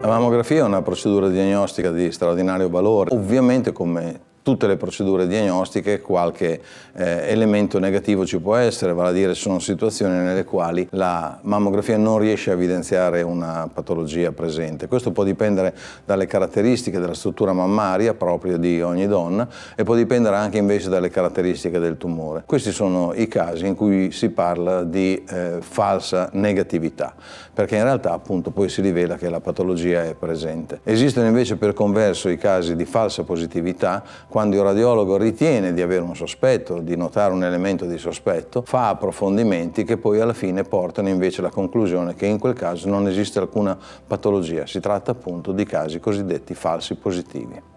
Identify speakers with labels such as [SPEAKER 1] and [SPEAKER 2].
[SPEAKER 1] La mammografia è una procedura diagnostica di straordinario valore. Ovviamente come tutte le procedure diagnostiche qualche eh, elemento negativo ci può essere, vale a dire sono situazioni nelle quali la mammografia non riesce a evidenziare una patologia presente. Questo può dipendere dalle caratteristiche della struttura mammaria proprio di ogni donna e può dipendere anche invece dalle caratteristiche del tumore. Questi sono i casi in cui si parla di eh, falsa negatività, perché in realtà appunto poi si rivela che la patologia è presente. Esistono invece per converso i casi di falsa positività quando il radiologo ritiene di avere un sospetto, di notare un elemento di sospetto, fa approfondimenti che poi alla fine portano invece alla conclusione che in quel caso non esiste alcuna patologia, si tratta appunto di casi cosiddetti falsi positivi.